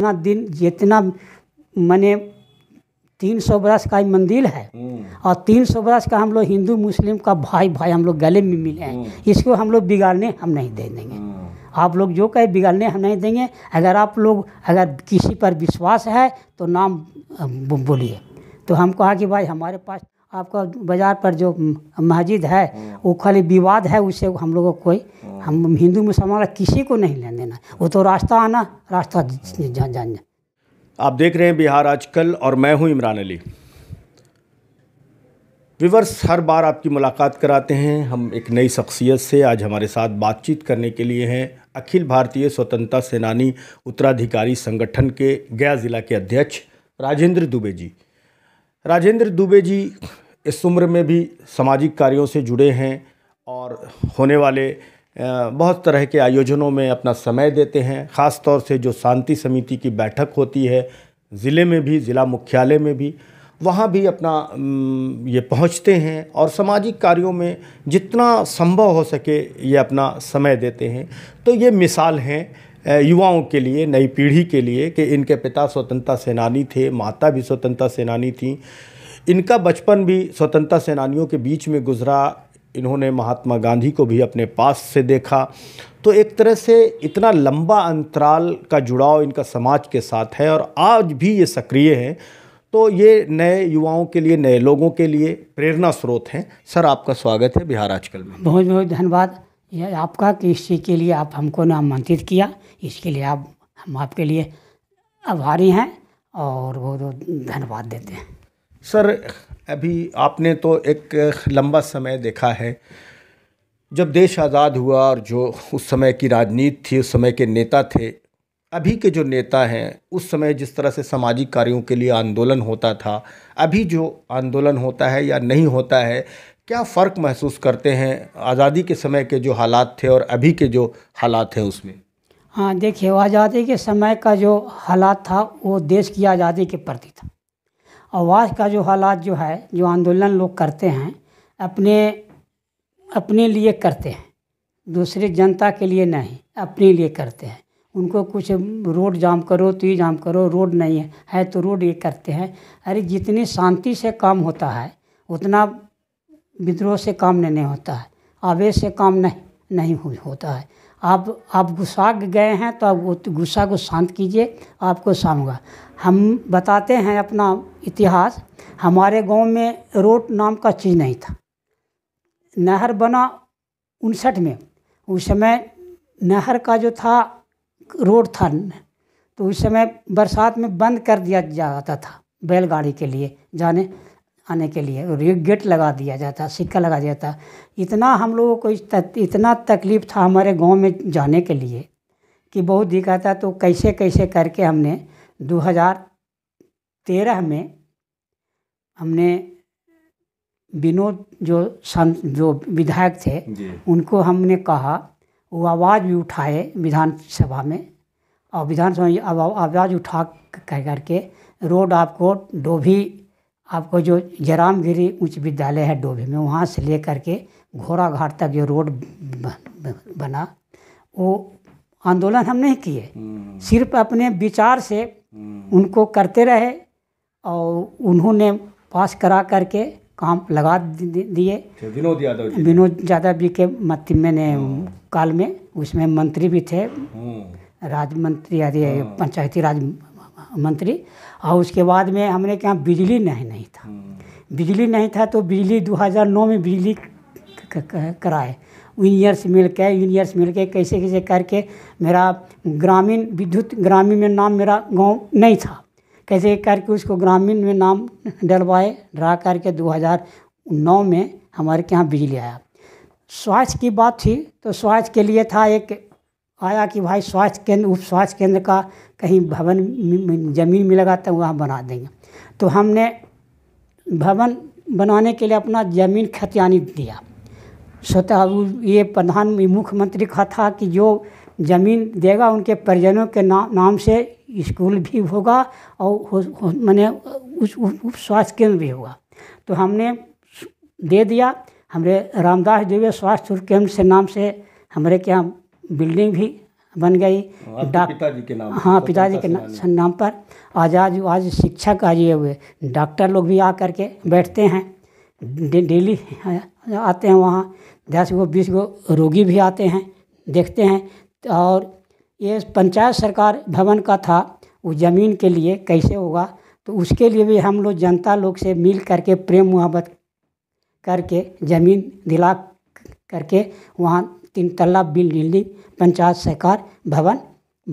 इतना दिन जितना मैंने तीन सौ बरस का मंदिर है हम्म। और तीन सौ बरस का हम लोग हिंदू मुस्लिम का भाई भाई हम लोग गले में मिले हैं हम्म। इसको हम लोग बिगाड़ने हम नहीं दे देंगे हम्म। आप लोग जो कहे बिगाड़ने हम नहीं देंगे अगर आप लोग अगर किसी पर विश्वास है तो नाम बोलिए तो हम कहा कि भाई हमारे पास आपका बाज़ार पर जो मस्जिद है वो खाली विवाद है उससे हम लोगों को कोई हम हिंदू मुसलमान किसी को नहीं लेने देना वो तो रास्ता आना रास्ता जानना आप देख रहे हैं बिहार आजकल और मैं हूं इमरान अली विवर्स हर बार आपकी मुलाकात कराते हैं हम एक नई शख्सियत से आज हमारे साथ बातचीत करने के लिए हैं अखिल भारतीय स्वतंत्रता सेनानी उत्तराधिकारी संगठन के गया ज़िला के अध्यक्ष राजेंद्र दुबे जी राजेंद्र दुबे जी इस उम्र में भी सामाजिक कार्यों से जुड़े हैं और होने वाले बहुत तरह के आयोजनों में अपना समय देते हैं ख़ास तौर से जो शांति समिति की बैठक होती है ज़िले में भी ज़िला मुख्यालय में भी वहाँ भी अपना ये पहुँचते हैं और सामाजिक कार्यों में जितना संभव हो सके ये अपना समय देते हैं तो ये मिसाल हैं युवाओं के लिए नई पीढ़ी के लिए कि इनके पिता स्वतंत्रता सेनानी थे माता भी स्वतंत्रता सेनानी थी इनका बचपन भी स्वतंत्रता सेनानियों के बीच में गुजरा इन्होंने महात्मा गांधी को भी अपने पास से देखा तो एक तरह से इतना लंबा अंतराल का जुड़ाव इनका समाज के साथ है और आज भी ये सक्रिय हैं तो ये नए युवाओं के लिए नए लोगों के लिए प्रेरणा स्रोत हैं सर आपका स्वागत है बिहार आजकल में बहुत बहुत धन्यवाद ये आपका कि इस चीज़ के लिए आप हमको नामांतरित किया इसके लिए आप हम आपके लिए आभारी हैं और बहुत बहुत धन्यवाद देते हैं सर अभी आपने तो एक लंबा समय देखा है जब देश आज़ाद हुआ और जो उस समय की राजनीति थी उस समय के नेता थे अभी के जो नेता हैं उस समय जिस तरह से सामाजिक कार्यों के लिए आंदोलन होता था अभी जो आंदोलन होता है या नहीं होता है क्या फ़र्क महसूस करते हैं आज़ादी के समय के जो हालात थे और अभी के जो हालात हैं उसमें हाँ देखिए आज़ादी के समय का जो हालात था वो देश की आज़ादी के प्रति था आवाज़ का जो हालात जो है जो आंदोलन लोग करते हैं अपने अपने लिए करते हैं दूसरे जनता के लिए नहीं अपने लिए करते हैं उनको कुछ रोड जाम करो तो ये जाम करो रोड नहीं है है तो रोड ये करते हैं अरे जितनी शांति से काम होता है उतना विद्रोह से काम नहीं होता है आवेश से काम नहीं नहीं होता है आप आप गुस्सा गए हैं तो आप गुस्सा को शांत कीजिए आपको सामगा हम बताते हैं अपना इतिहास हमारे गांव में रोड नाम का चीज़ नहीं था नहर बना उनसठ में उस समय नहर का जो था रोड था तो उस समय बरसात में बंद कर दिया जाता था बैलगाड़ी के लिए जाने आने के लिए और गेट लगा दिया जाता सिक्का लगा दिया जाता इतना हम लोगों को इतना तकलीफ़ था हमारे गांव में जाने के लिए कि बहुत दिक्कत था तो कैसे कैसे करके हमने तेरह में हमने विनोद जो संत जो विधायक थे उनको हमने कहा वो आवाज़ भी उठाए विधानसभा में और विधानसभा में आवाज़ उठा कह करके रोड आपको डोभी आपको जो जयरामगिरी उच्च विद्यालय है डोभी में वहाँ से ले करके घोड़ा घाट तक जो रोड बना वो आंदोलन हम नहीं किए हम्म। सिर्फ अपने विचार से हम्म। उनको करते रहे और उन्होंने पास करा करके काम लगा दिए अच्छा, विनोद यादव विनोद यादव जी के मत मैंने हाँ। काल में उसमें मंत्री भी थे हाँ। राज मंत्री आदि हाँ। पंचायती राज मंत्री और उसके बाद में हमने क्या बिजली नहीं नहीं था बिजली नहीं था तो बिजली 2009 में बिजली कराए यूनियर्स मिल के यूनियर्स मिल के कैसे कैसे करके मेरा ग्रामीण विद्युत ग्रामीण में नाम मेरा गांव नहीं था कैसे करके उसको ग्रामीण में नाम डलवाए ड्रा करके 2009 में हमारे के यहाँ बिजली आया स्वास्थ्य की बात थी तो स्वास्थ्य के लिए था एक आया कि भाई स्वास्थ्य केंद्र उप स्वास्थ्य केंद्र का कहीं भवन ज़मीन मिलेगा तो वहाँ बना देंगे तो हमने भवन बनाने के लिए अपना ज़मीन खतियानी दिया स्वतः ये प्रधान मुख्यमंत्री का था कि जो ज़मीन देगा उनके परिजनों के ना, नाम से स्कूल भी होगा और हो, मैंने उप स्वास्थ्य केंद्र भी होगा तो हमने दे दिया हमारे रामदास देवे स्वास्थ्य केंद्र से नाम से हमारे क्या बिल्डिंग भी बन गई हाँ, तो डॉक्टर पिताजी के नाम हाँ पिताजी के नाम, नाम पर आज आज आज शिक्षक आज ये हुए डॉक्टर लोग भी आ करके बैठते हैं डेली आते हैं वहाँ दस गो बीस गो रोगी भी आते हैं देखते हैं और ये पंचायत सरकार भवन का था वो ज़मीन के लिए कैसे होगा तो उसके लिए भी हम लोग जनता लोग से मिल करके प्रेम मुहब्बत करके ज़मीन दिला करके वहाँ तीन तल्ला बिल्डिंग पंचायत सरकार भवन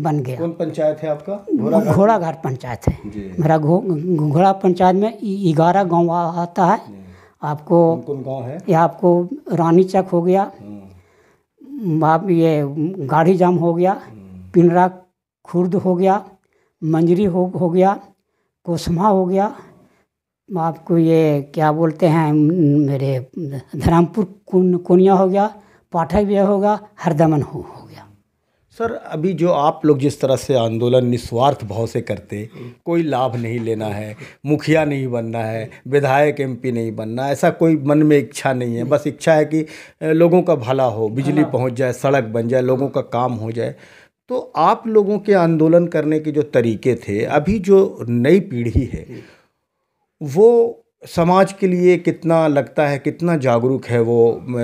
बन गया कौन पंचायत है आपका घोड़ाघाट पंचायत है मेरा घोड़ा पंचायत में ग्यारह गांव आता है आपको कौन गांव है आपको रानी चक हो गया आप हम्म। ये गाड़ी जाम हो गया हम्म। पिनरा खुर्द हो गया मंजरी हो हो गया कोसमा हो गया आपको ये क्या बोलते हैं मेरे धर्मपुर कुन कोनिया हो गया पाठक भी होगा हरदमन हो हो गया सर अभी जो आप लोग जिस तरह से आंदोलन निस्वार्थ भाव से करते कोई लाभ नहीं लेना है मुखिया नहीं बनना है विधायक एमपी नहीं बनना ऐसा कोई मन में इच्छा नहीं है बस इच्छा है कि लोगों का भला हो बिजली हाँ। पहुंच जाए सड़क बन जाए लोगों का काम हो जाए तो आप लोगों के आंदोलन करने के जो तरीके थे अभी जो नई पीढ़ी है वो समाज के लिए कितना लगता है कितना जागरूक है वो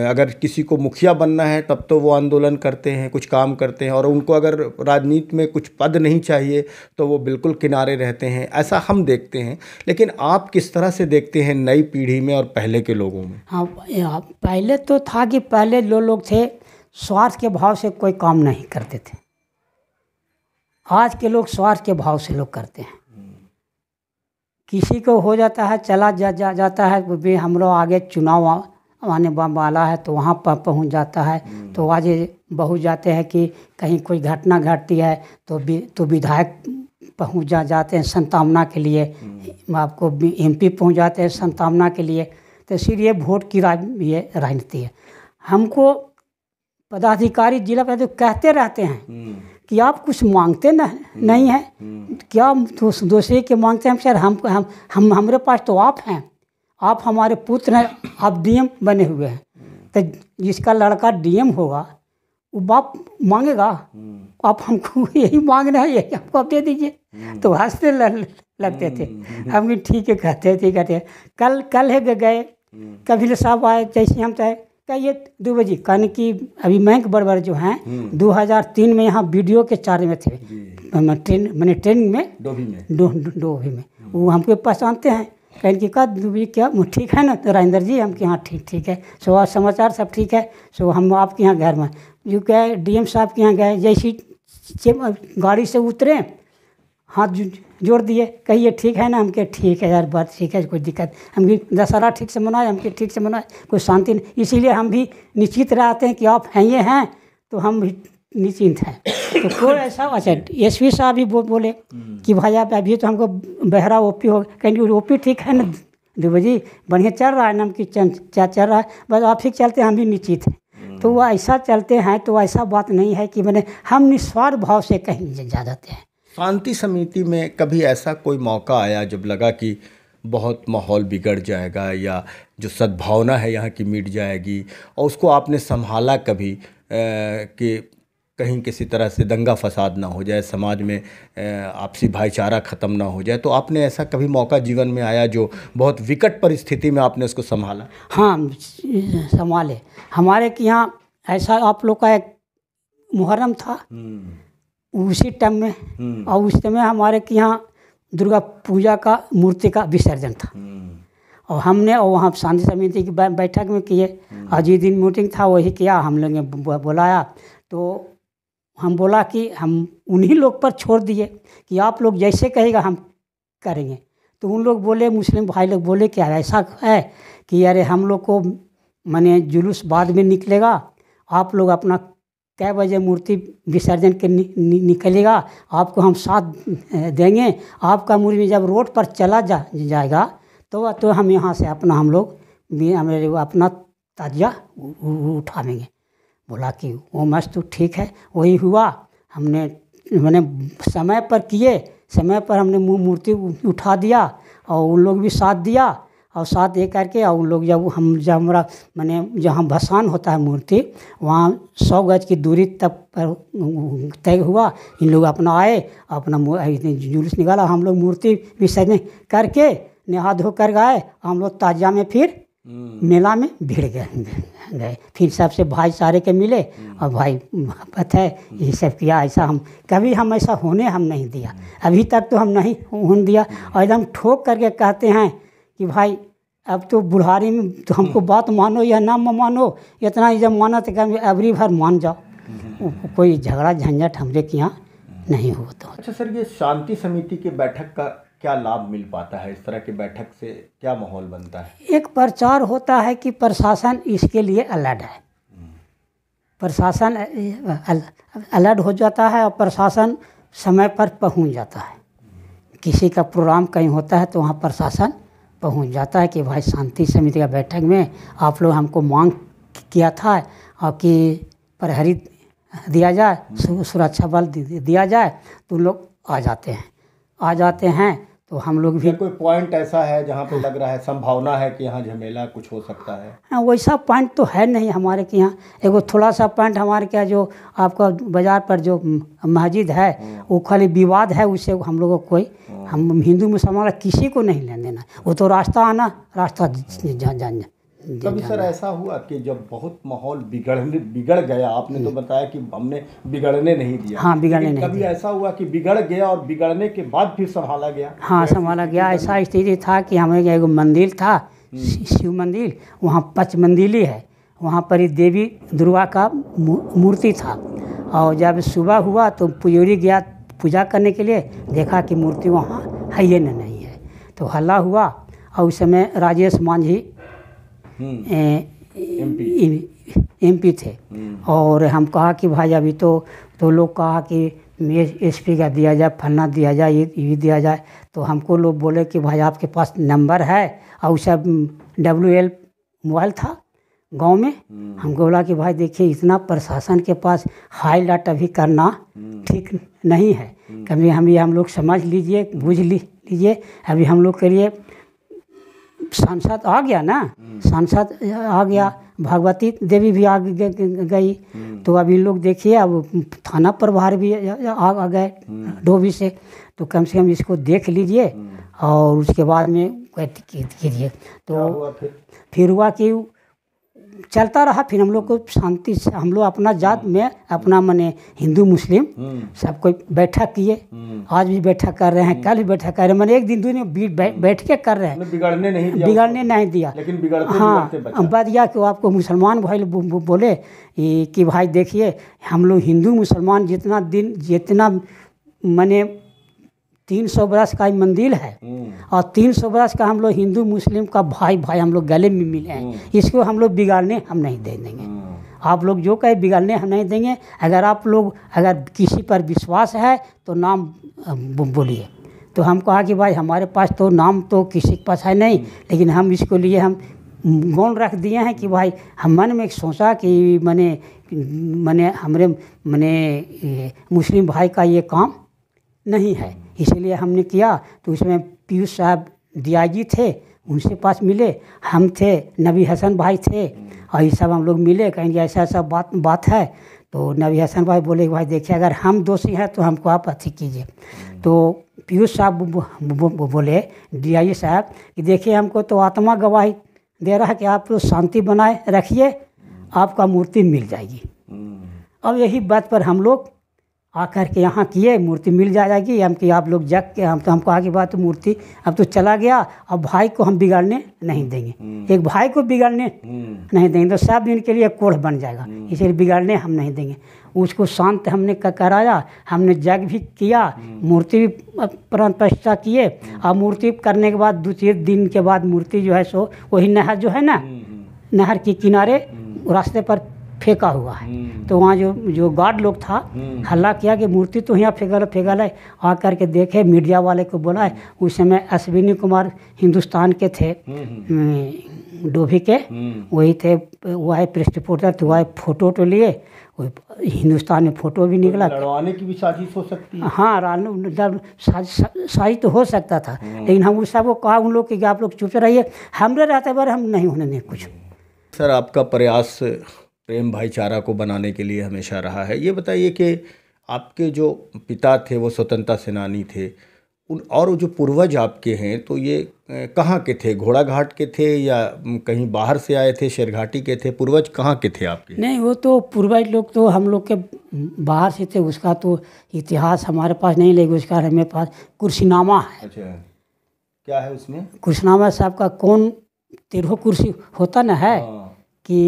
अगर किसी को मुखिया बनना है तब तो वो आंदोलन करते हैं कुछ काम करते हैं और उनको अगर राजनीति में कुछ पद नहीं चाहिए तो वो बिल्कुल किनारे रहते हैं ऐसा हम देखते हैं लेकिन आप किस तरह से देखते हैं नई पीढ़ी में और पहले के लोगों में हाँ पहले तो था कि पहले जो लो लोग थे स्वार्थ के भाव से कोई काम नहीं करते थे आज के लोग स्वार्थ के भाव से लोग करते हैं किसी को हो जाता है चला जा, जा जाता है भी हम लोग आगे चुनाव आने वाला है तो वहाँ पर पहुँच जाता है तो आज बहुत जाते हैं कि कहीं कोई घटना घटती है तो भी तो विधायक पहुँच जा जाते हैं संतावना के लिए आपको एम पी पहुँच जाते हैं संतावना के लिए तो इसीलिए वोट की राज ये राजनीति है हमको पदाधिकारी जिला पदाधिकारी कहते रहते हैं कि आप कुछ मांगते ना नहीं हैं क्या दूसरे के मांगते हैं सर हम हम हम हमारे पास तो आप हैं आप हमारे पुत्र हैं आप डीएम बने हुए हैं तो जिसका लड़का डीएम होगा वो बाप मांगेगा आप हमको यही मांगना है यही आपको आप दे दीजिए तो हंसते लगते थे हम ठीक है कहते थे कहते कल कल है गए कभी साहब आए जैसे हम चाहे क्या ये दुबे जी कहने की अभी मयंक बड़बर जो हैं 2003 हम्म। में यहाँ वीडियो के चार्ज में थे ट्रेन मैंने ट्रेनिंग में डोभी में में वो हमको पहचानते हैं कहने की कहा दुबे क्या ठीक है ना तो राजेंद्र जी हम के यहाँ ठीक ठीक है सो समाचार सब ठीक है सो हम आपके यहाँ घर में जो क्या डी साहब के यहाँ गए जैसी गाड़ी से उतरे हाथ जोड़ दिए कहिए ठीक है ना हम ठीक है यार बात ठीक है कोई दिक्कत हम भी दशहरा ठीक से मनाए हम ठीक से मनाए कोई शांति नहीं इसीलिए हम भी निश्चित रहते हैं कि आप हैं ये हैं तो हम भी निश्चिंत हैं तो कोई ऐसा अच्छा एस पी साहब भी बो, बोले कि भाई आप अभी तो हमको बहरा ओपी हो कहीं ओपी ठीक है ना दुबे जी बढ़िया चल रहा है ना हम कि चल चल रहा है बस आप ठीक चलते हैं हम भी निश्चित हैं तो वो ऐसा चलते हैं तो ऐसा बात नहीं है कि मैंने हम निस्वार्थ भाव से कहीं जा जाते हैं शांति समिति में कभी ऐसा कोई मौका आया जब लगा कि बहुत माहौल बिगड़ जाएगा या जो सद्भावना है यहाँ की मिट जाएगी और उसको आपने संभाला कभी कि कहीं किसी तरह से दंगा फसाद ना हो जाए समाज में आपसी भाईचारा ख़त्म ना हो जाए तो आपने ऐसा कभी मौका जीवन में आया जो बहुत विकट परिस्थिति में आपने उसको संभाला हाँ संभाले हमारे यहाँ ऐसा आप लोग का एक मुहर्रम था हम्म। उसी टाइम में हम्म। और उस समय हमारे के यहाँ दुर्गा पूजा का मूर्ति का विसर्जन था हम्म। और हमने और वहाँ शांति समिति की बैठक में किए और हम्म। जिस दिन मीटिंग था वही किया हम लोग ने बुलाया तो हम बोला कि हम उन्हीं लोग पर छोड़ दिए कि आप लोग जैसे कहेगा हम करेंगे तो उन लोग बोले मुस्लिम भाई लोग बोले कि यार ऐसा है कि अरे हम लोग को मैंने जुलूस बाद में निकलेगा आप लोग अपना कै बजे मूर्ति विसर्जन के नि, नि, निकलेगा आपको हम साथ देंगे आपका मूर्ति जब रोड पर चला जा जाएगा तो तो हम यहाँ से अपना हम लोग अपना ताजिया उठावेंगे बोला कि वो मस्त तो ठीक है वही हुआ हमने मैंने समय पर किए समय पर हमने मूर्ति उठा दिया और उन लोग भी साथ दिया और साथ दे करके और उन लोग जब हम जब हमारा मैंने जहाँ भसान होता है मूर्ति वहाँ सौ गज की दूरी तक पर तय हुआ इन लोग अपना आए अपना जुलूस निकाला हम लोग मूर्ति विसर्जन करके नहा धो कर गए हम लोग ताजा में फिर हम्म। मेला में भीड़ गए गए फिर सबसे भाई सारे के मिले हम्म। और भाई मोहब्बत है ये सब किया ऐसा हम कभी हम ऐसा होने हम नहीं दिया हम्म। अभी तक तो हम नहीं होने दिया और एकदम ठोक करके कहते हैं कि भाई अब तो बुढ़ारी में तो हमको बात मानो या ना मानो इतना ही जब माना तो कभी एवरी भर मान जाओ हम्म। कोई झगड़ा झंझट हमरे के यहाँ हम्म। नहीं होता अच्छा सर ये शांति समिति की बैठक का क्या लाभ मिल पाता है इस तरह की बैठक से क्या माहौल बनता है एक प्रचार होता है कि प्रशासन इसके लिए अलर्ट है हम्म। प्रशासन अलर्ट हो जाता है और प्रशासन समय पर पहुंच जाता है किसी का प्रोग्राम कहीं होता है तो वहाँ प्रशासन पहुंच जाता है कि भाई शांति समिति का बैठक में आप लोग हमको मांग किया था और कि प्रहरी दिया जाए हम्म। सुरक्षा बल दिया जाए तो लोग आ जाते हैं आ जाते हैं तो हम लोग भी कोई पॉइंट ऐसा है जहाँ पे लग रहा है संभावना है कि यहाँ झमेला कुछ हो सकता है हाँ वैसा पॉइंट तो है नहीं हमारे के यहाँ एगो थोड़ा सा पॉइंट हमारे के यहाँ जो आपका बाज़ार पर जो मस्जिद है वो हाँ। खाली विवाद है उससे हम लोगों कोई हाँ। हम हिंदू मुसलमान किसी को नहीं लेना देना वो तो रास्ता आना रास्ता जान जान कभी सर ऐसा हुआ कि जब बहुत माहौल बिगड़ने बिगड़ गया आपने तो बताया कि हमने बिगड़ने नहीं दिया हाँ बिगड़ने नहीं कभी ऐसा हुआ कि बिगड़ गया और बिगड़ने के बाद फिर संभाला गया हाँ संभाला गया ऐसा स्थिति था कि हमें एक मंदिर था हम्म। शिव मंदिर वहाँ पच मंदिली है वहाँ पर ही देवी दुर्गा का मूर्ति था और जब सुबह हुआ तो पुजोरी गया पूजा करने के लिए देखा कि मूर्ति वहाँ है ही नहीं है तो हल्ला हुआ और उस समय राजेश मांझी हम्म। एमपी थे हम्म। और हम कहा कि भाई अभी तो तो लोग कहा कि एस पी का दिया जाए फलना दिया जाए ये ये दिया जाए तो हमको लोग बोले कि भाई आपके पास नंबर है और सब डब्ल्यू एल मोबाइल था गांव में हम्म। हमको बोला कि भाई देखिए इतना प्रशासन के पास हाई लाट अभी करना ठीक नहीं है कभी हम ये हम लोग समझ लीजिए बूझ लीजिए अभी हम लोग के लिए सांसद आ गया ना सांसद आ गया भगवती देवी भी आ गई हम्म। तो अभी लोग देखिए अब थाना प्रभार भी आ गए हम्म। डोबी से तो कम से कम इसको देख लीजिए हम्म। और उसके बाद में कीजिए तो फिर हुआ कि चलता रहा फिर हम लोग को शांति से हम लोग अपना जात में अपना मने हिंदू मुस्लिम हम्म। सब कोई बैठक किए हम्म। आज भी बैठक कर रहे हैं हम्म। कल भी बैठक कर रहे हैं मैंने एक दिन दूर बैठ के कर रहे हैं मतलब बिगड़ने नहीं दिया बिगड़ने नहीं दिया लेकिन हाँ बच गया कि आपको मुसलमान भाई बोले कि भाई देखिए हम लोग हिंदू मुसलमान जितना दिन जितना मैंने तीन सौ बरस का मंदिर है हम्म। और तीन सौ बरस का हम लोग हिंदू मुस्लिम का भाई भाई हम लोग गले में मिले हैं हम्म। इसको हम लोग बिगाड़ने हम नहीं दे देंगे हम्म। आप लोग जो कहे बिगाड़ने हम नहीं देंगे अगर आप लोग अगर किसी पर विश्वास है तो नाम बोलिए तो हम कहा कि भाई हमारे पास तो नाम तो किसी के पास है नहीं लेकिन हम इसको लिए हम गौन रख दिए हैं कि भाई हम मन में सोचा कि मैंने मैंने हमारे मैंने मुस्लिम भाई का ये काम नहीं है इसीलिए हमने किया तो उसमें पीयूष साहब दियाजी थे उनसे पास मिले हम थे नबी हसन भाई थे और ये सब हम लोग मिले कहेंगे ऐसा ऐसा बात बात है तो नबी हसन भाई बोले भाई देखिए अगर हम दोषी हैं तो हमको आप अथी कीजिए तो पीयूष साहब बोले डी साहब कि देखिए हमको तो आत्मा गवाही दे रहा है कि आप शांति बनाए रखिए आपका मूर्ति मिल जाएगी हम्म। अब यही बात पर हम लोग आकर के यहाँ किए मूर्ति मिल जाएगी हम कि आप लोग जग के हम तो हमको आगे बात मूर्ति अब तो चला गया अब भाई को हम बिगाड़ने नहीं देंगे हम्म। एक भाई को बिगाड़ने हम्म। नहीं देंगे तो सब दिन के लिए कोढ़ बन जाएगा हम्म। इसलिए बिगाड़ने हम नहीं देंगे उसको शांत हमने कराया हमने जग भी किया मूर्ति भी प्राण प्रतिष्ठा किए और मूर्ति करने के बाद तीन दिन के बाद मूर्ति जो है सो वही नहर जो है ना नहर के किनारे रास्ते पर फेंका हुआ है हम्म। तो वहाँ जो जो गार्ड लोग था हम्म। हल्ला किया कि मूर्ति तो यहाँ फेंका फेंका लाए आ करके देखे मीडिया वाले को बुलाए हम्म। उस समय अश्विनी कुमार हिंदुस्तान के थे डोभी के वही थे है प्रेस रिपोर्टर थे तो वह फोटो वोटो तो लिए हिंदुस्तान में फोटो भी निकला तो लड़वाने की भी साजिश हो सकती है हाँ जब मतलब साजिश तो हो सकता था लेकिन हम उस वो कहा उन लोग कि आप लोग चुप रहिए हमरे रहते बार हम नहीं होने नहीं कुछ सर आपका प्रयास प्रेम भाईचारा को बनाने के लिए हमेशा रहा है ये बताइए कि आपके जो पिता थे वो स्वतंत्रता सेनानी थे उन और जो पूर्वज आपके हैं तो ये कहाँ के थे घोड़ा घाट के थे या कहीं बाहर से आए थे शेरघाटी के थे पूर्वज कहाँ के थे आपके नहीं वो तो पूर्वज लोग तो हम लोग के बाहर से थे उसका तो इतिहास हमारे पास नहीं लेगा उसका हमें पास कुर्सीनामा है अच्छा क्या है उसमें कुर्सीनामा साहब का कौन तेरह कुर्सी होता ना है हाँ। कि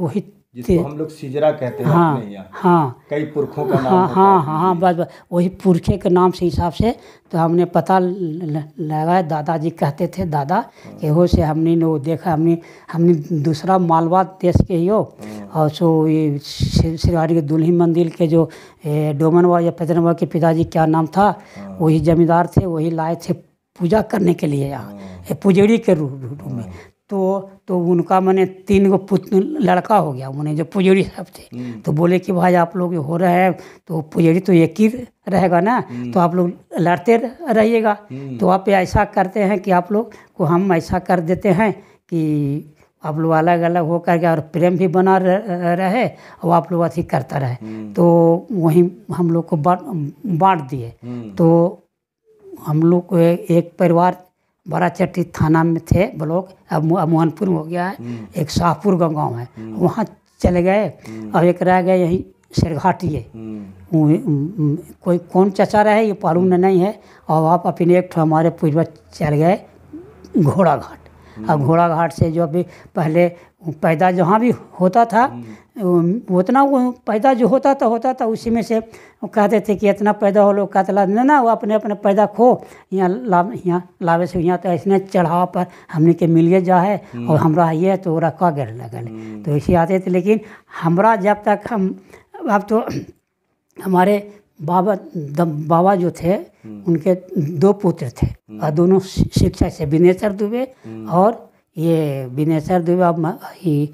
वही जिसको हम लोग सिजरा कहते हैं हाँ अपने हाँ कई पुरखों का हाँ, नाम हाँ हाँ हाँ बस बस वही पुरखे के नाम से हिसाब से तो हमने पता लगाया दादाजी कहते थे दादा हाँ। कि हो से हमने वो देखा हमने हमने दूसरा मालवा देश के ही हो हाँ। और सो ये श्रीवाड़ी के दुल्ही मंदिर के जो डोमनवा या पैदनवा के पिताजी क्या नाम था वही जमींदार थे वही लाए थे पूजा करने के लिए यहाँ पुजड़ी के रूप में तो तो उनका मैंने तीन गो पुत लड़का हो गया उन्हें जो पुजारी साहब थे हम्म। तो बोले कि भाई आप लोग हो रहे हैं तो पुजारी तो एक ही रहेगा ना हम्म। तो आप लोग लड़ते रहिएगा हम्म। तो आप ऐसा करते हैं कि आप लोग को हम ऐसा कर देते हैं कि आप लोग अलग अलग हो करके और प्रेम भी बना रहे और आप लोग अथी करता रहे तो वहीं हम लोग को बांट दिए तो हम लोग को एक परिवार बराचट्टी थाना में थे ब्लॉक अब मोहनपुर हो गया है हम्म। एक शाहपुर का गाँव है हम्म। वहाँ चले गए हम्म। अब एक रह गए यहीं शेरघाटिए कोई कौन चचा रहे ये ने नहीं है और आप अपने एक हमारे पूर्वज चल गए घोड़ा घाट अब घोड़ा घाट से जो अभी पहले पैदा जहाँ भी होता था हम्म। उतना वो पैदा जो होता था होता था उसी में से कहते थे कि इतना पैदा हो लोग कहते ना ना वो अपने अपने पैदा खो यहाँ ला यहाँ लावे से यहाँ तो ऐसे चढ़ाव पर हमने के मिलिए जा है हम्म। और हमरा ये तो रखा गया लगल हम्म। तो ऐसे आते थे लेकिन हमरा जब तक हम अब तो हमारे बाबा बाबा जो थे उनके दो पुत्र थे और दोनों शिक्षा से विनेश्वर दुबे और ये विनेश्वर दुबे ये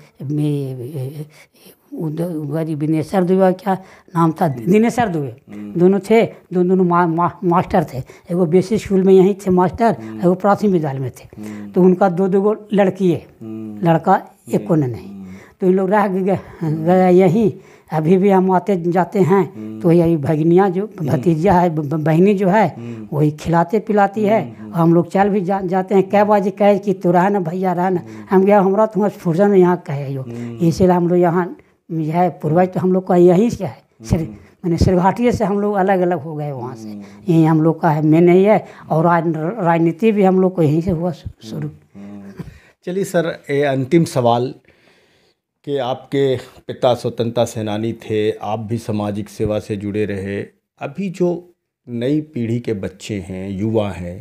विनेश्वर दुबे क्या नाम था दिनेश्वर दुबे हम्म। दोनों थे दोनों दोनों मा, मा, मास्टर थे एगो बेसिक स्कूल में यहीं थे मास्टर हम्म। एगो प्राथमिक विद्यालय में थे हम्म। तो उनका दो दो गो लड़की है लड़का एक कोने नहीं तो इन लोग रह गए यहीं अभी भी हम आते जाते हैं तो हम्म। यही भगनिया जो हम्म। भतीजा है बहनी जो है हम्म। वही खिलाते पिलाती है और हम लोग चल भी जा, जाते हैं कै बजे कहे कि तू रह ना भैया रह ना हम गया हमारा तुम्हारा तो फुर्जन यहाँ कहे यो इसीलिए हम लोग यहाँ जो है पूर्वज तो हम लोग का यहीं से है सिर मैंने सिरघाटिए से हम लोग अलग अलग हो गए वहाँ से यहीं हम लोग का है मैं नहीं है और राजनीति भी हम लोग को यहीं से हुआ शुरू चलिए सर ये अंतिम सवाल कि आपके पिता स्वतंत्रता सेनानी थे आप भी सामाजिक सेवा से जुड़े रहे अभी जो नई पीढ़ी के बच्चे हैं युवा हैं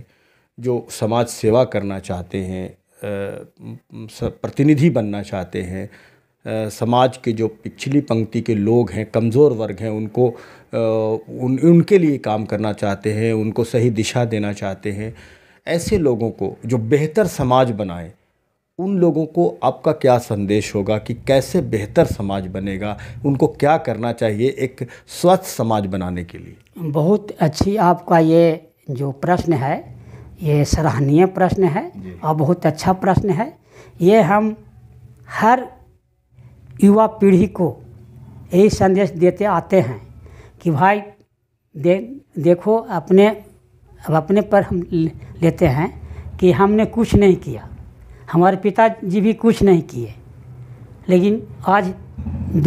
जो समाज सेवा करना चाहते हैं प्रतिनिधि बनना चाहते हैं समाज के जो पिछली पंक्ति के लोग हैं कमज़ोर वर्ग हैं उनको उन उनके लिए काम करना चाहते हैं उनको सही दिशा देना चाहते हैं ऐसे लोगों को जो बेहतर समाज बनाए उन लोगों को आपका क्या संदेश होगा कि कैसे बेहतर समाज बनेगा उनको क्या करना चाहिए एक स्वच्छ समाज बनाने के लिए बहुत अच्छी आपका ये जो प्रश्न है ये सराहनीय प्रश्न है और बहुत अच्छा प्रश्न है ये हम हर युवा पीढ़ी को यही संदेश देते आते हैं कि भाई दे देखो अपने अब अपने पर हम लेते हैं कि हमने कुछ नहीं किया हमारे पिताजी भी कुछ नहीं किए लेकिन आज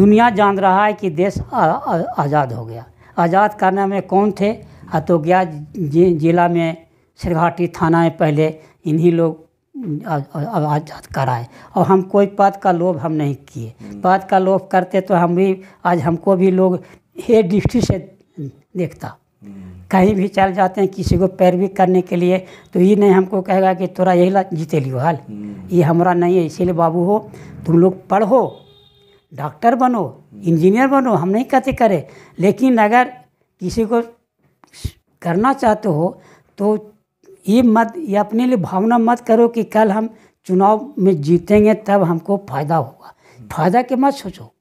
दुनिया जान रहा है कि देश आज़ाद हो गया आज़ाद करने में कौन थे गया जिला में श्रीघाटी थाना में पहले इन्हीं लोग आज़ाद कराए और हम कोई पद का लोभ हम नहीं किए हम्म। पद का लोभ करते तो हम भी आज हमको भी लोग हे दृष्टि से देखता कहीं भी चल जाते हैं किसी को पैरवी करने के लिए तो ये नहीं हमको कहेगा कि तोरा यही ला जीते लियो हाल हम्म। ये हमारा नहीं है इसीलिए बाबू हो तुम लोग पढ़ो डॉक्टर बनो इंजीनियर बनो हम नहीं कहते करे लेकिन अगर किसी को करना चाहते हो तो ये मत ये अपने लिए भावना मत करो कि कल हम चुनाव में जीतेंगे तब हमको फ़ायदा होगा हम्म। फ़ायदा के मत सोचो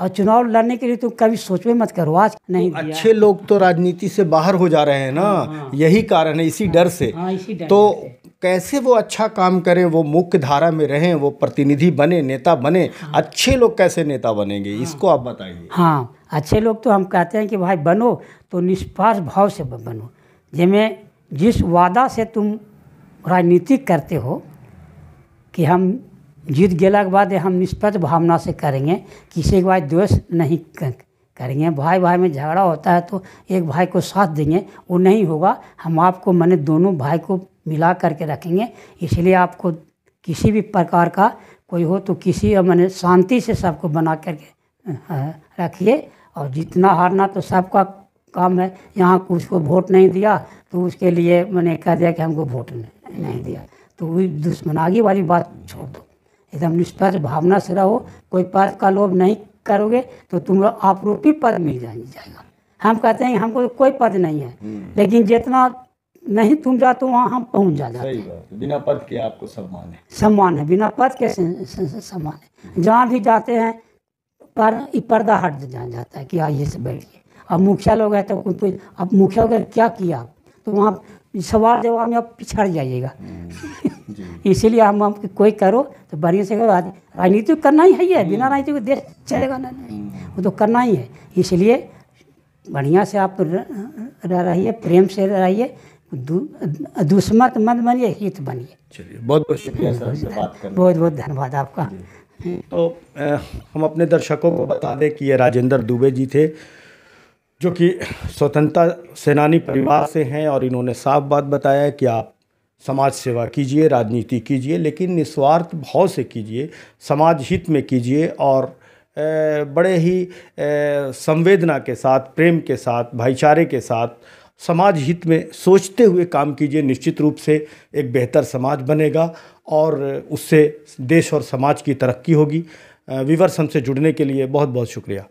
और चुनाव लड़ने के लिए तुम कभी सोच में मत करो आज तो नहीं तो अच्छे लोग तो राजनीति से बाहर हो जा रहे हैं ना हाँ।, हाँ। यही कारण है इसी हाँ, डर से हाँ, इसी तो कैसे वो अच्छा काम करें वो मुख्य धारा में रहें वो प्रतिनिधि बने नेता बने हाँ। अच्छे लोग कैसे नेता बनेंगे हाँ। इसको आप बताइए हाँ अच्छे लोग तो हम कहते हैं कि भाई बनो तो निष्पक्ष भाव से बनो जिनमें जिस वादा से तुम राजनीति करते हो कि हम जीत गया के बाद हम निष्पक्ष भावना से करेंगे किसी के बाद द्वेष नहीं करेंगे भाई भाई में झगड़ा होता है तो एक भाई को साथ देंगे वो नहीं होगा हम आपको मैंने दोनों भाई को मिला करके रखेंगे इसलिए आपको किसी भी प्रकार का कोई हो तो किसी मैंने शांति से सबको बना करके रखिए और जितना हारना तो सबका काम है यहाँ उसको वोट नहीं दिया तो उसके लिए मैंने कह दिया कि हमको वोट नहीं दिया तो दुश्मनागी वाली बात छोड़ दो एकदम निष्पक्ष भावना से रहो कोई पद का लोभ नहीं करोगे तो तुम लोग आपरूपी पद मिल जाएगा हम कहते हैं हमको तो कोई पद नहीं है हम्म। लेकिन जितना नहीं तुम जाते वहाँ हम पहुँच जाते हैं बिना पद के आपको सम्मान है सम्मान है बिना पद के सम्मान है जहाँ भी जाते हैं पर पर्दा हट जा जाता है कि आइए से बैठिए अब मुखिया लोग हैं तो अब मुखिया लोग क्या किया तो वहाँ सवाल जवाब में आप पिछड़ जाइएगा हम्म, इसीलिए हम हम कोई करो तो बढ़िया से करो राजनीति तो करना ही है ये बिना हम्म। राजनीति को देश चलेगा ना हम्म। वो तो करना ही है इसलिए बढ़िया से आप रह रहिए प्रेम से रहिए दुश्मन तो मत बनिए हित बनिए चलिए बहुत बहुत शुक्रिया सर बात बहुत बहुत धन्यवाद आपका तो हम अपने दर्शकों को बता दें कि ये राजेंद्र दुबे जी थे जो कि स्वतंत्रता सेनानी परिवार से हैं और इन्होंने साफ बात बताया कि आप समाज सेवा कीजिए राजनीति कीजिए लेकिन निस्वार्थ भाव से कीजिए समाज हित में कीजिए और बड़े ही संवेदना के साथ प्रेम के साथ भाईचारे के साथ समाज हित में सोचते हुए काम कीजिए निश्चित रूप से एक बेहतर समाज बनेगा और उससे देश और समाज की तरक्की होगी विवर्स हमसे जुड़ने के लिए बहुत बहुत शुक्रिया